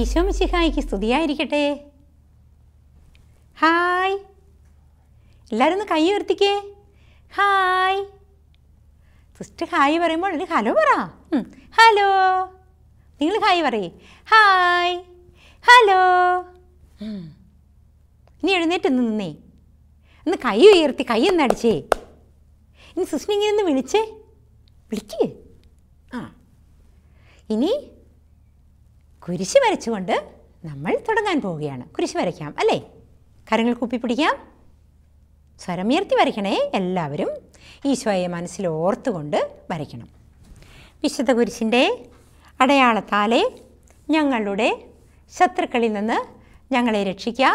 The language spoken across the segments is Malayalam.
ഈശോ മിശിഹായിക്ക് സ്തുതിയായിരിക്കട്ടെ ഹായ് എല്ലാവരും ഒന്ന് കൈ ഉയർത്തിക്കേ ഹായ് ഫസ്റ്റ് ഹായ് പറയുമ്പോൾ അല്ലെങ്കിൽ ഹലോ പറ ഹലോ നിങ്ങൾ ഹായ് പറയേ ഹായ് ഹലോ ഇനി എഴുന്നേറ്റ് നിന്നേ ഒന്ന് കൈ ഉയർത്തി കൈ ഒന്ന് അടിച്ചേ ഇനി സിസ്റ്റർ ഒന്ന് വിളിച്ചേ വിളിക്കേ ആ ഇനി കുരിശ് വരച്ചുകൊണ്ട് നമ്മൾ തുടങ്ങാൻ പോവുകയാണ് കുരിശ് വരയ്ക്കാം അല്ലേ കരങ്ങൾ പിടിക്കാം സ്വരമുയർത്തി വരയ്ക്കണേ എല്ലാവരും ഈശോയെ മനസ്സിൽ ഓർത്തുകൊണ്ട് വരയ്ക്കണം വിശുദ്ധ കുരിശിൻ്റെ അടയാളത്താലെ ഞങ്ങളുടെ ശത്രുക്കളിൽ നിന്ന് ഞങ്ങളെ രക്ഷിക്കുക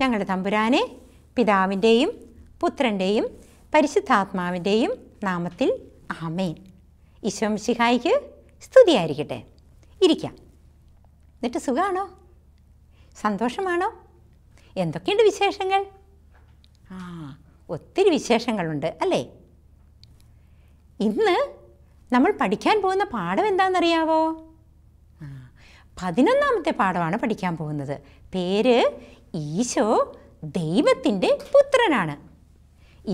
ഞങ്ങളുടെ തമ്പുരാനെ പിതാവിൻ്റെയും പുത്രൻ്റെയും പരിശുദ്ധാത്മാവിൻ്റെയും നാമത്തിൽ ആമേൻ ഈശോ മിശിഹായിക്ക് സ്തുതിയായിരിക്കട്ടെ ഇരിക്കാം എന്നിട്ട് സുഖമാണോ സന്തോഷമാണോ എന്തൊക്കെയുണ്ട് വിശേഷങ്ങൾ ആ ഒത്തിരി വിശേഷങ്ങളുണ്ട് അല്ലേ ഇന്ന് നമ്മൾ പഠിക്കാൻ പോകുന്ന പാഠം എന്താണെന്നറിയാവോ പതിനൊന്നാമത്തെ പാഠമാണ് പഠിക്കാൻ പോകുന്നത് പേര് ഈശോ ദൈവത്തിൻ്റെ പുത്രനാണ്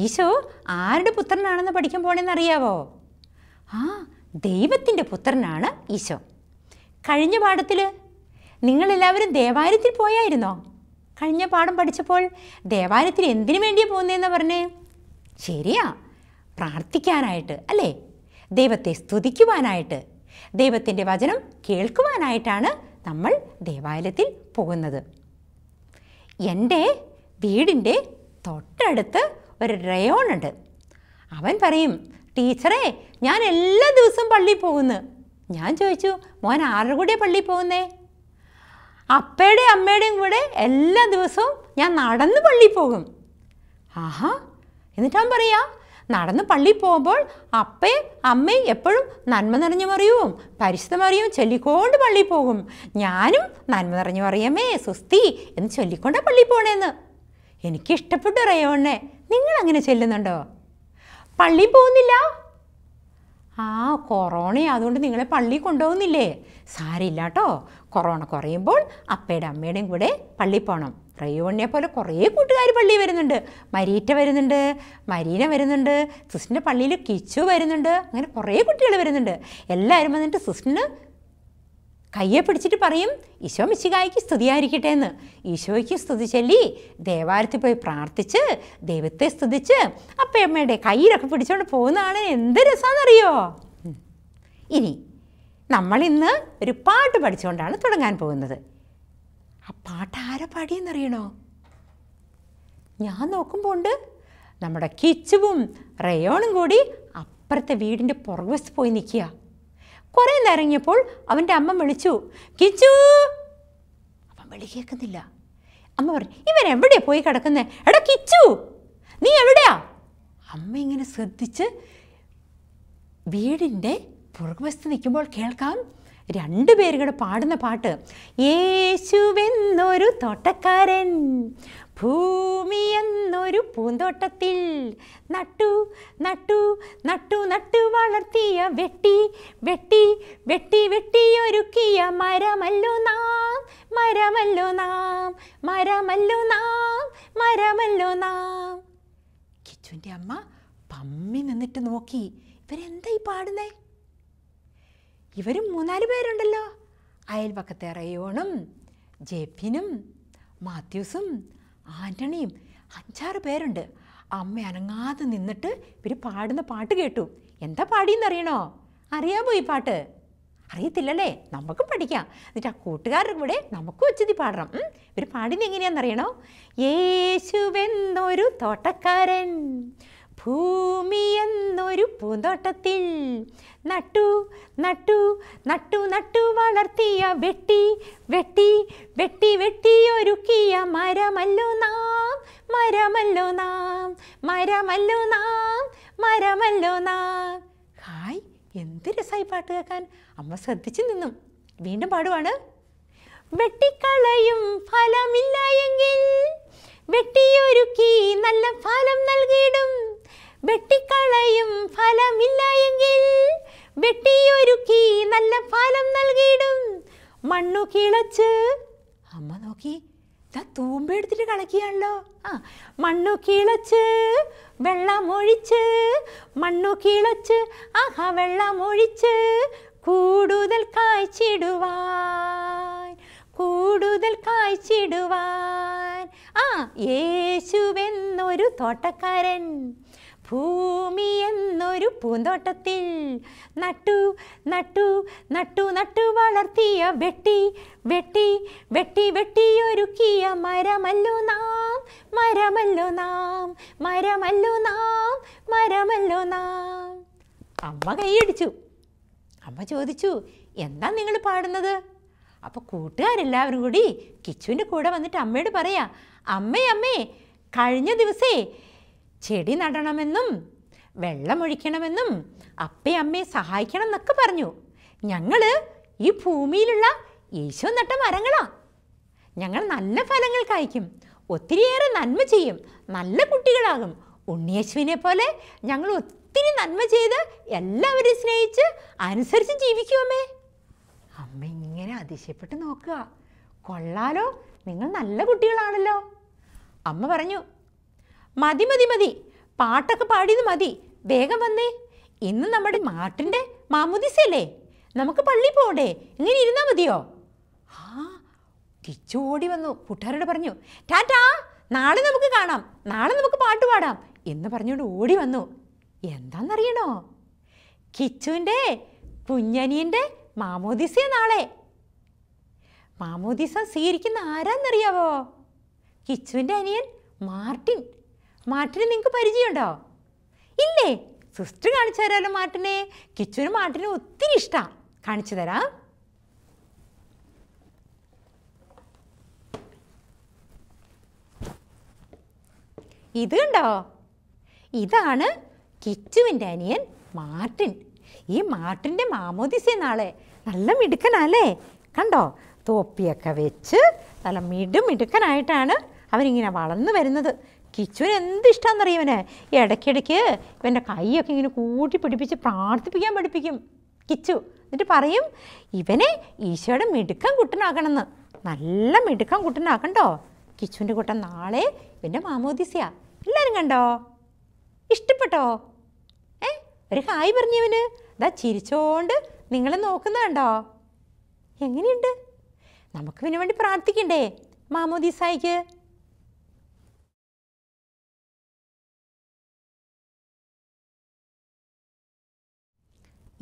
ഈശോ ആരുടെ പുത്രനാണെന്ന് പഠിക്കാൻ പോണെന്നറിയാവോ ആ ദൈവത്തിൻ്റെ പുത്രനാണ് ഈശോ കഴിഞ്ഞ പാഠത്തിൽ നിങ്ങളെല്ലാവരും ദേവാലയത്തിൽ പോയായിരുന്നോ കഴിഞ്ഞ പാഠം പഠിച്ചപ്പോൾ ദേവാലയത്തിൽ എന്തിനു വേണ്ടിയാ പോകുന്നതെന്ന് പറഞ്ഞേ ശരിയാ പ്രാർത്ഥിക്കാനായിട്ട് അല്ലേ ദൈവത്തെ സ്തുതിക്കുവാനായിട്ട് ദൈവത്തിൻ്റെ വചനം കേൾക്കുവാനായിട്ടാണ് നമ്മൾ ദേവാലയത്തിൽ പോകുന്നത് എൻ്റെ വീടിൻ്റെ തൊട്ടടുത്ത് ഒരു റയോണുണ്ട് അവൻ പറയും ടീച്ചറെ ഞാൻ എല്ലാ ദിവസവും പള്ളിയിൽ പോകുന്നു ഞാൻ ചോദിച്ചു മോൻ ആരുടെ കൂടെ പള്ളിയിൽ പോകുന്നേ അപ്പയുടെയും അമ്മയുടെയും കൂടെ എല്ലാ ദിവസവും ഞാൻ നടന്ന് പള്ളിയിൽ പോകും ആഹാ എന്നിട്ടാൻ പറയാ നടന്ന് പള്ളിയിൽ പോകുമ്പോൾ അപ്പയും അമ്മയും എപ്പോഴും നന്മ മറിയും മറിയവും പരിശുദ്ധമറിയവും ചൊല്ലിക്കൊണ്ട് പള്ളിയിൽ പോകും ഞാനും നന്മ നിറഞ്ഞു മറിയമേ സുസ്തി എന്ന് ചൊല്ലിക്കൊണ്ടാണ് പള്ളിയിൽ പോണേന്ന് എനിക്കിഷ്ടപ്പെട്ടു റയോണേ നിങ്ങളങ്ങനെ ചെല്ലുന്നുണ്ടോ പള്ളിയിൽ പോകുന്നില്ല ആ കൊറോണ അതുകൊണ്ട് നിങ്ങളെ പള്ളി കൊണ്ടുപോകുന്നില്ലേ സാരില്ല കേട്ടോ കൊറോണ കുറയുമ്പോൾ അപ്പയുടെ അമ്മയുടെയും കൂടെ പള്ളി പോകണം റയോണിയെ പോലെ കുറേ കൂട്ടുകാർ പള്ളി വരുന്നുണ്ട് മരീറ്റ വരുന്നുണ്ട് മരീന വരുന്നുണ്ട് സിസ്റ്റിൻ്റെ പള്ളിയിൽ കിച്ചു വരുന്നുണ്ട് അങ്ങനെ കുറേ കുട്ടികൾ വരുന്നുണ്ട് എല്ലാവരും വന്നിട്ട് സിസ്റ്റിന് കയ്യെ പിടിച്ചിട്ട് പറയും ഈശോ മിശികായിക്ക് സ്തുതിയായിരിക്കട്ടെ എന്ന് ഈശോയ്ക്ക് സ്തുതി ചൊല്ലി ദേവാലയത്തിൽ പോയി പ്രാർത്ഥിച്ച് ദൈവത്തെ സ്തുതിച്ച് അപ്പയമ്മയുടെ കയ്യിലൊക്കെ പിടിച്ചുകൊണ്ട് പോകുന്ന ആളെ എന്ത് രസമാണെന്നറിയോ ഇനി നമ്മളിന്ന് ഒരു പാട്ട് പഠിച്ചുകൊണ്ടാണ് തുടങ്ങാൻ പോകുന്നത് ആ പാട്ട് ആരാ പാടിയെന്നറിയണോ ഞാൻ നോക്കുമ്പോൾ ഉണ്ട് നമ്മുടെ കിച്ചുവും റയോണും കൂടി അപ്പുറത്തെ വീടിൻ്റെ പുറകുവശത്ത് പോയി നിൽക്കുക കുറേ ഇറങ്ങിയപ്പോൾ അവൻ്റെ അമ്മ വിളിച്ചു കിച്ചു അവൻ വിളി കേൾക്കുന്നില്ല അമ്മ പറഞ്ഞു ഇവൻ എവിടെയാ പോയി കിടക്കുന്നത് എടാ കിച്ചു നീ എവിടെയാ അമ്മ ഇങ്ങനെ ശ്രദ്ധിച്ച് വീടിൻ്റെ പുറകുവശത്ത് നിൽക്കുമ്പോൾ കേൾക്കാം രണ്ടുപേരും കൂടെ പാടുന്ന പാട്ട് യേശുവെന്നൊരു തോട്ടക്കാരൻ ഭൂമി എന്നൊരു പൂന്തോട്ടത്തിൽ നട്ടു നട്ടു നട്ടു നട്ടു വളർത്തിയ വെട്ടി വെട്ടി വെട്ടി വെട്ടിയൊരുക്കിയ മരമല്ലോ നാം മരമല്ലോ നാം മരമല്ലോ നാം മരമല്ലോ നാം കിച്ചുവിൻ്റെ അമ്മ പമ്മി നിന്നിട്ട് നോക്കി ഇവരെന്താ ഈ പാടുന്നേ ഇവരും മൂന്നാല് പേരുണ്ടല്ലോ അയൽപക്കത്തെ റയോണും ജെഫിനും മാത്യൂസും ആൻ്റണിയും അഞ്ചാറ് പേരുണ്ട് അമ്മ അനങ്ങാതെ നിന്നിട്ട് ഇവർ പാടുന്ന പാട്ട് കേട്ടു എന്താ പാടിയെന്ന് അറിയണോ അറിയാമോ ഈ പാട്ട് അറിയത്തില്ലല്ലേ നമുക്കും പഠിക്കാം എന്നിട്ട് ആ കൂട്ടുകാരുടെ കൂടെ നമുക്കും ഉച്ചതി പാടണം ഇവർ എങ്ങനെയാണെന്ന് അറിയണോ യേശുവെന്നൊരു തോട്ടക്കാരൻ ഭൂമി എന്നൊരു പൂന്തോട്ടത്തിൽ നട്ടു നട്ടു നട്ടു നട്ടു വളർത്തിയ വെട്ടി വെട്ടി വെട്ടി വെട്ടി ഒരുക്കിയ മരമല്ലോ നാം മരമല്ലോ നാം മരമല്ലോ നാം മരമല്ലോ നാം ഹായ് എന്ത് രസമായി പാട്ട് കേൾക്കാൻ അമ്മ ശ്രദ്ധിച്ചു നിന്നും വീണ്ടും പാടുവാണ് വെട്ടിക്കളയും ഫലമില്ല എങ്കിൽ വെട്ടിയൊരുക്കി നല്ല ഫലം നൽകിയിടും വെട്ടിക്കളയും ഫലമില്ല എങ്കിൽ വെട്ടിയൊരുക്കി നല്ല ഫലം നൽകിയിടും മണ്ണു കിളച്ച് അമ്മ നോക്കി ഇതാ തൂമ്പ എടുത്തിട്ട് കളിക്കുകയാണല്ലോ ആ മണ്ണു കിളച്ച് വെള്ളമൊഴിച്ച് മണ്ണു കിളച്ച് ആഹാ വെള്ളമൊഴിച്ച് കൂടുതൽ കായ്ച്ചിടുവാ കൂടുതൽ കാഴ്ചയിടുവാൻ ആ യേശുവെന്നൊരു തോട്ടക്കാരൻ ഭൂമി എന്നൊരു പൂന്തോട്ടത്തിൽ നട്ടു നട്ടു നട്ടു നട്ടു വളർത്തിയ വെട്ടി വെട്ടി വെട്ടി വെട്ടിയൊരുക്കിയ മരമല്ലോ നാം മരമല്ലോ നാം മരമല്ലോ നാം മരമല്ലോ നാം അമ്മ കൈയടിച്ചു അമ്മ ചോദിച്ചു എന്താ നിങ്ങൾ പാടുന്നത് അപ്പോൾ കൂട്ടുകാരെല്ലാവരും കൂടി കിച്ചുവിൻ്റെ കൂടെ വന്നിട്ട് അമ്മയോട് പറയാ അമ്മേ അമ്മേ കഴിഞ്ഞ ദിവസേ ചെടി നടണമെന്നും വെള്ളമൊഴിക്കണമെന്നും അപ്പേ അമ്മയെ സഹായിക്കണം എന്നൊക്കെ പറഞ്ഞു ഞങ്ങൾ ഈ ഭൂമിയിലുള്ള ഈശോ നട്ട മരങ്ങളാണ് ഞങ്ങൾ നല്ല ഫലങ്ങൾ കഴിക്കും ഒത്തിരിയേറെ നന്മ ചെയ്യും നല്ല കുട്ടികളാകും ഉണ്ണിയേശുവിനെ പോലെ ഞങ്ങൾ ഒത്തിരി നന്മ ചെയ്ത് എല്ലാവരെയും സ്നേഹിച്ച് അനുസരിച്ച് ജീവിക്കുമേ അമ്മ ഇങ്ങനെ അതിശയപ്പെട്ട് നോക്കുക കൊള്ളാലോ നിങ്ങൾ നല്ല കുട്ടികളാണല്ലോ അമ്മ പറഞ്ഞു മതി മതി മതി പാട്ടൊക്കെ പാടിയത് മതി വേഗം വന്നേ ഇന്ന് നമ്മുടെ മാട്ടിൻ്റെ മാമുദിസല്ലേ നമുക്ക് പള്ളി പോകണ്ടേ ഇങ്ങനെ ഇരുന്നാൽ മതിയോ ആ കിച്ചു ഓടി വന്നു കൂട്ടുകാരോട് പറഞ്ഞു ടാറ്റാ നാളെ നമുക്ക് കാണാം നാളെ നമുക്ക് പാട്ട് പാടാം എന്ന് പറഞ്ഞുകൊണ്ട് ഓടി വന്നു എന്താണെന്നറിയണോ കിച്ചുവിൻ്റെ കുഞ്ഞനിയൻ്റെ മാമോദിസയ നാളെ മാമോദീസ സ്വീകരിക്കുന്ന ആരാന്നറിയാവോ കിച്ചുവിൻ്റെ അനിയൻ മാർട്ടിൻ മാർട്ടിനെ നിങ്ങൾക്ക് പരിചയമുണ്ടോ ഇല്ലേ സിസ്റ്റർ കാണിച്ചു തരാമല്ലോ മാർട്ടിനെ കിച്ചുവിന് മാർട്ടിനെ ഒത്തിരി ഇഷ്ടമാണ് കാണിച്ചു തരാം ഇത് കണ്ടോ ഇതാണ് കിച്ചുവിൻ്റെ അനിയൻ മാർട്ടിൻ ഈ മാർട്ടിൻ്റെ മാമോദിസേ നാളെ നല്ല മിടുക്കനല്ലേ കണ്ടോ തോപ്പിയൊക്കെ വെച്ച് നല്ല മിടുക്കനായിട്ടാണ് അവനിങ്ങനെ വളർന്നു വരുന്നത് കിച്ചുവിന് എന്ത് ഇഷ്ടമെന്നറിയും ഇവന് ഇടയ്ക്കിടയ്ക്ക് ഇവൻ്റെ കൈയൊക്കെ ഇങ്ങനെ കൂട്ടി പിടിപ്പിച്ച് പ്രാർത്ഥിപ്പിക്കാൻ പഠിപ്പിക്കും കിച്ചു എന്നിട്ട് പറയും ഇവനെ ഈശോയുടെ മിടുക്കം കുട്ടനാക്കണമെന്ന് നല്ല മിടുക്കം കുട്ടനാക്കണ്ടോ കിച്ചുവിൻ്റെ കുട്ടൻ നാളെ ഇവൻ്റെ മാമോദിസയ എല്ലാവരും കണ്ടോ ഇഷ്ടപ്പെട്ടോ ഏ ഒരു ഹായ് പറഞ്ഞവന് ഇതാ ചിരിച്ചോണ്ട് നിങ്ങളെ നോക്കുന്ന കണ്ടോ എങ്ങനെയുണ്ട് നമുക്ക് ഇതിനു വേണ്ടി പ്രാർത്ഥിക്കണ്ടേ മാമോദീസായിക്ക്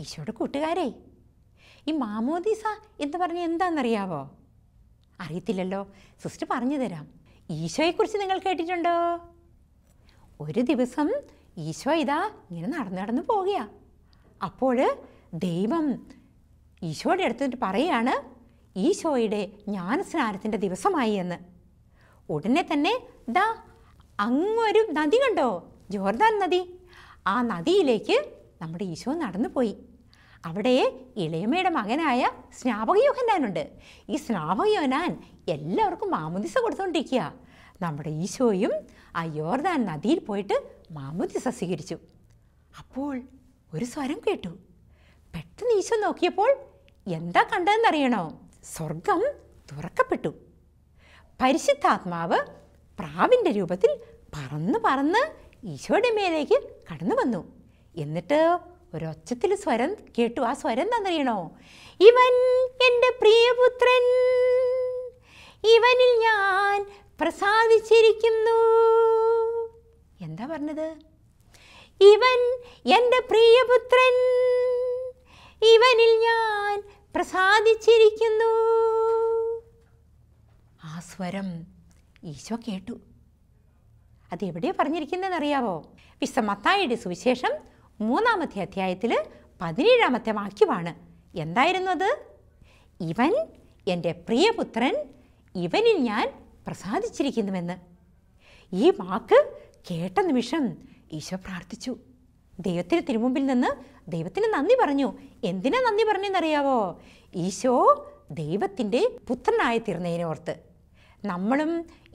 ഈശോയുടെ കൂട്ടുകാരെ ഈ മാമോദീസ എന്ന് പറഞ്ഞ് എന്താണെന്നറിയാവോ അറിയത്തില്ലല്ലോ സിസ്റ്റർ പറഞ്ഞു തരാം ഈശോയെക്കുറിച്ച് നിങ്ങൾ കേട്ടിട്ടുണ്ടോ ഒരു ദിവസം ഈശോ ഇതാ ഇങ്ങനെ നടന്നു നടന്നു പോവുകയാണ് അപ്പോൾ ദൈവം ഈശോയുടെ അടുത്തിട്ട് പറയുകയാണ് ഈശോയുടെ ജ്ഞാനസ്നാനത്തിൻ്റെ ദിവസമായി എന്ന് ഉടനെ തന്നെ ദാ അങ്ങൊരു നദി കണ്ടോ ജോർദാൻ നദി ആ നദിയിലേക്ക് നമ്മുടെ ഈശോ നടന്നുപോയി അവിടെ ഇളയമ്മയുടെ മകനായ സ്നാപകയോഹനാനുണ്ട് ഈ സ്നാപകയോഹനാൻ എല്ലാവർക്കും മാമുദിസ കൊടുത്തുകൊണ്ടിരിക്കുക നമ്മുടെ ഈശോയും ആ യോർദാൻ നദിയിൽ പോയിട്ട് മാമുദിസ സ്വീകരിച്ചു അപ്പോൾ ഒരു സ്വരം കേട്ടു പെട്ടെന്ന് ഈശോ നോക്കിയപ്പോൾ എന്താ കണ്ടതെന്നറിയണോ സ്വർഗം തുറക്കപ്പെട്ടു പരിശുദ്ധാത്മാവ് പ്രാവിൻ്റെ രൂപത്തിൽ പറന്ന് പറന്ന് ഈശോയുടെ മേലേക്ക് കടന്നു വന്നു എന്നിട്ട് ഒരൊച്ചത്തിൽ സ്വരം കേട്ടു ആ സ്വരം എന്താണെന്നറിയണോ ഇവൻ എൻ്റെ പ്രിയപുത്രൻ ഇവനിൽ ഞാൻ പ്രസാദിച്ചിരിക്കുന്നു എന്താ പറഞ്ഞത് ഇവൻ എൻ്റെ പ്രിയപുത്രൻ ഇവനിൽ ഞാൻ പ്രസാദിച്ചിരിക്കുന്നു ആ സ്വരം ഈശോ കേട്ടു അതെവിടെയാണ് പറഞ്ഞിരിക്കുന്നതെന്നറിയാവോ വിശ മത്തായിയുടെ സുവിശേഷം മൂന്നാമത്തെ അധ്യായത്തിൽ പതിനേഴാമത്തെ വാക്യമാണ് എന്തായിരുന്നു അത് ഇവൻ എൻ്റെ പ്രിയപുത്രൻ ഇവനിൽ ഞാൻ പ്രസാദിച്ചിരിക്കുന്നുവെന്ന് ഈ വാക്ക് കേട്ട നിമിഷം ഈശോ പ്രാർത്ഥിച്ചു ദൈവത്തിന് തിരുമുമ്പിൽ നിന്ന് ദൈവത്തിന് നന്ദി പറഞ്ഞു എന്തിനാ നന്ദി പറഞ്ഞെന്നറിയാവോ ഈശോ ദൈവത്തിൻ്റെ പുത്രനായി തീർന്നതിനോർത്ത് നമ്മളും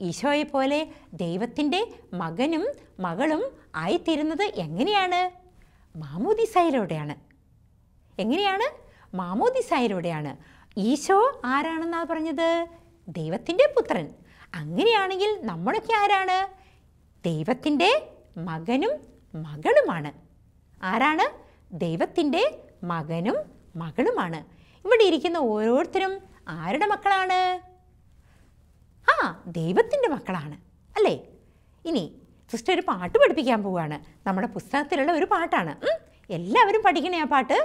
ഈശോയെ പോലെ ദൈവത്തിൻ്റെ മകനും മകളും ആയിത്തീരുന്നത് എങ്ങനെയാണ് മാമോദിസായിലൂടെയാണ് എങ്ങനെയാണ് മാമോദിസായിലൂടെയാണ് ഈശോ ആരാണെന്നാണ് പറഞ്ഞത് ദൈവത്തിൻ്റെ പുത്രൻ അങ്ങനെയാണെങ്കിൽ നമ്മളൊക്കെ ആരാണ് ദൈവത്തിൻ്റെ മകനും മകളുമാണ് ആരാണ് ദൈവത്തിൻ്റെ മകനും മകളുമാണ് ഇവിടെ ഇരിക്കുന്ന ഓരോരുത്തരും ആരുടെ മക്കളാണ് ആ ദൈവത്തിൻ്റെ മക്കളാണ് അല്ലേ ഇനി സിസ്റ്റർ ഒരു പാട്ട് പഠിപ്പിക്കാൻ പോവുകയാണ് നമ്മുടെ പുസ്തകത്തിലുള്ള ഒരു പാട്ടാണ് എല്ലാവരും പഠിക്കണേ ആ പാട്ട്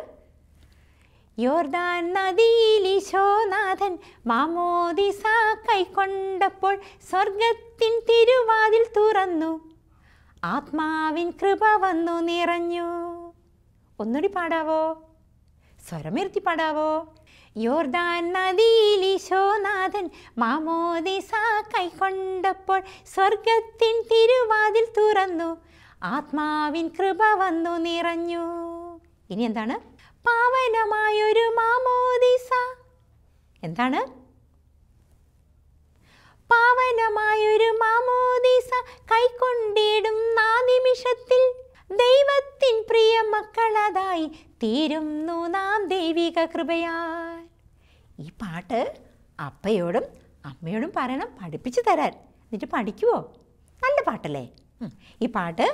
യോർദാൻ നദിയിലീശോനാഥൻ മാമോദിസ കൈക്കൊണ്ടപ്പോൾ സ്വർഗത്തിൻ തിരുവാതിൽ തുറന്നു ആത്മാവിൻ കൃപ വന്നു നിറഞ്ഞു ഒന്നുകൂടി പാടാവോ സ്വരമിർത്തി പാടാവോ യോർദാൻ നദിയിലിശോനാഥൻ മാമോദിസ കൈക്കൊണ്ടപ്പോൾ സ്വർഗത്തിൻ തിരുവാതിൽ തുറന്നു ആത്മാവിൻ കൃപ വന്നു നിറഞ്ഞു ഇനി എന്താണ് പാവനമായൊരു മാമോദിസ എന്താണ് പാവനമായൊരു മാമോദിസ കൈക്കൊണ്ടിടും നാ നിമിഷത്തിൽ ദൈവത്തിൻ പ്രിയ മക്കളതായി തീരുന്നു നാം ദൈവിക കൃപയാൽ ഈ പാട്ട് അപ്പയോടും അമ്മയോടും പറയണം പഠിപ്പിച്ചു തരാൻ എന്നിട്ട് പഠിക്കുവോ നല്ല പാട്ടല്ലേ ഈ പാട്ട്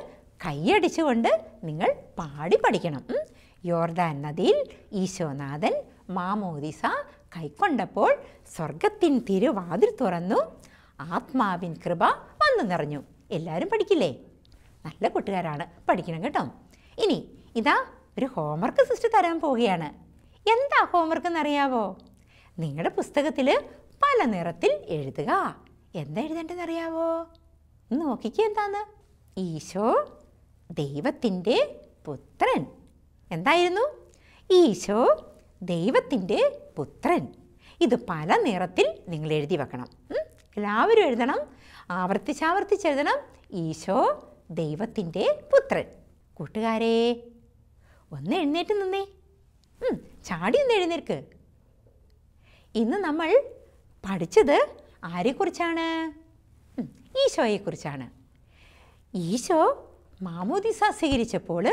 കൈയടിച്ചുകൊണ്ട് നിങ്ങൾ പാടി പഠിക്കണം യോർദാൻ നദിയിൽ ഈശോനാഥൻ മാമോദിസ കൈക്കൊണ്ടപ്പോൾ സ്വർഗത്തിൻ തിരുവാതിൽ തുറന്നു ആത്മാവിൻ കൃപ വന്നു നിറഞ്ഞു എല്ലാവരും പഠിക്കില്ലേ നല്ല കൂട്ടുകാരാണ് പഠിക്കണം കേട്ടോ ഇനി ഇതാ ഒരു ഹോംവർക്ക് സിസ്റ്റ് തരാൻ പോവുകയാണ് എന്താ ഹോംവർക്ക് എന്നറിയാവോ നിങ്ങളുടെ പുസ്തകത്തിൽ പല നിറത്തിൽ എഴുതുക എന്താ എഴുതേണ്ടതെന്നറിയാവോ ഒന്ന് നോക്കിക്കുക എന്താന്ന് ഈശോ ദൈവത്തിൻ്റെ പുത്രൻ എന്തായിരുന്നു ഈശോ ദൈവത്തിൻ്റെ പുത്രൻ ഇത് പല നിറത്തിൽ നിങ്ങൾ എഴുതി വെക്കണം എല്ലാവരും എഴുതണം ആവർത്തിച്ചാവർത്തിച്ചെഴുതണം ഈശോ ദൈവത്തിൻ്റെ പുത്രൻ കൂട്ടുകാരെ ഒന്ന് എഴുന്നേറ്റ് നിന്നേ ചാടി ഒന്ന് എഴുന്നേൽക്ക് ഇന്ന് നമ്മൾ പഠിച്ചത് ആരെക്കുറിച്ചാണ് ഈശോയെക്കുറിച്ചാണ് ഈശോ മാമോദിസ സ്വീകരിച്ചപ്പോൾ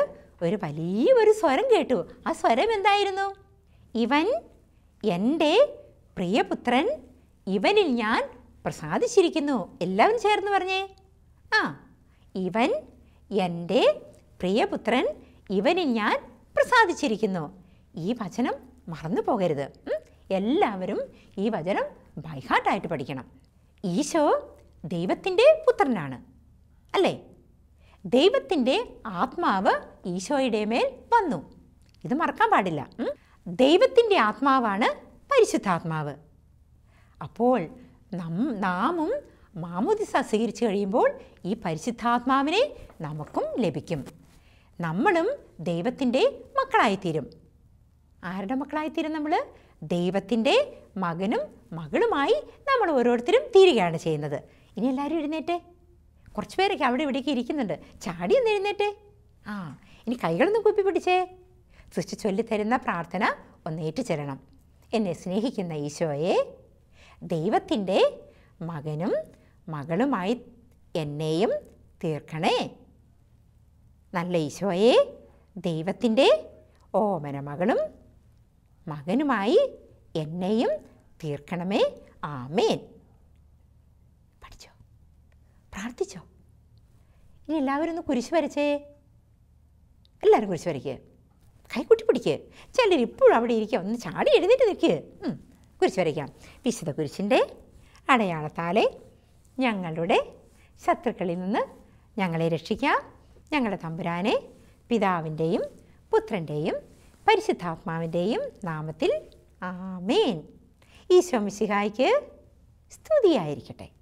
ഒരു വലിയൊരു സ്വരം കേട്ടു ആ സ്വരം എന്തായിരുന്നു ഇവൻ എൻ്റെ പ്രിയപുത്രൻ ഇവനിൽ ഞാൻ പ്രസാദിച്ചിരിക്കുന്നു എല്ലാവരും ചേർന്ന് പറഞ്ഞേ ആ ഇവൻ എൻ്റെ പ്രിയപുത്രൻ ഇവന് ഞാൻ പ്രസാദിച്ചിരിക്കുന്നു ഈ വചനം മറന്നു പോകരുത് എല്ലാവരും ഈ വചനം ബൈഹാർട്ടായിട്ട് പഠിക്കണം ഈശോ ദൈവത്തിൻ്റെ പുത്രനാണ് അല്ലേ ദൈവത്തിൻ്റെ ആത്മാവ് ഈശോയുടെ മേൽ വന്നു ഇത് മറക്കാൻ പാടില്ല ദൈവത്തിൻ്റെ ആത്മാവാണ് പരിശുദ്ധാത്മാവ് അപ്പോൾ നാമും മാമോദിസ സ്വീകരിച്ചു കഴിയുമ്പോൾ ഈ പരിശുദ്ധാത്മാവിനെ നമുക്കും ലഭിക്കും നമ്മളും ദൈവത്തിൻ്റെ മക്കളായിത്തീരും ആരുടെ മക്കളായിത്തീരും നമ്മൾ ദൈവത്തിൻ്റെ മകനും മകളുമായി നമ്മൾ ഓരോരുത്തരും തീരുകയാണ് ചെയ്യുന്നത് ഇനി എല്ലാവരും എഴുന്നേറ്റേ കുറച്ച് പേരൊക്കെ അവിടെ ഇവിടേക്ക് ഇരിക്കുന്നുണ്ട് ചാടി ഒന്ന് എഴുന്നേറ്റേ ആ ഇനി കൈകളൊന്നും കുപ്പി പിടിച്ചേ സൃഷ്ടി ചൊല്ലിത്തരുന്ന പ്രാർത്ഥന ഒന്ന് ഏറ്റുചെല്ലണം എന്നെ സ്നേഹിക്കുന്ന ഈശോയെ ദൈവത്തിൻ്റെ മകനും മകളുമായി എന്നെയും തീർക്കണേ നല്ല ഈശോയെ ദൈവത്തിൻ്റെ ഓമന മകളും മകനുമായി എന്നെയും തീർക്കണമേ ആമേൻ പഠിച്ചോ പ്രാർത്ഥിച്ചോ ഇനി എല്ലാവരും ഒന്ന് കുരിശ് വരച്ചേ എല്ലാവരും കുരിശ് വരയ്ക്കുക കൈക്കുട്ടി പിടിക്കുക ചിലർ ഇപ്പോഴും അവിടെ ഇരിക്കുക ഒന്ന് ചാടി എഴുന്നേറ്റ് നിൽക്കുക കുരിശ് വരയ്ക്കാം വിശുദ്ധ കുരിശിൻ്റെ അടയാളത്താലേ ഞങ്ങളുടെ ശത്രുക്കളിൽ നിന്ന് ഞങ്ങളെ രക്ഷിക്കാം ഞങ്ങളുടെ തമ്പുരാനെ പിതാവിൻ്റെയും പുത്രൻ്റെയും പരിശുദ്ധാത്മാവിൻ്റെയും നാമത്തിൽ ആമേൻ ഈശോ മിശിഹായ്ക്ക് സ്തുതിയായിരിക്കട്ടെ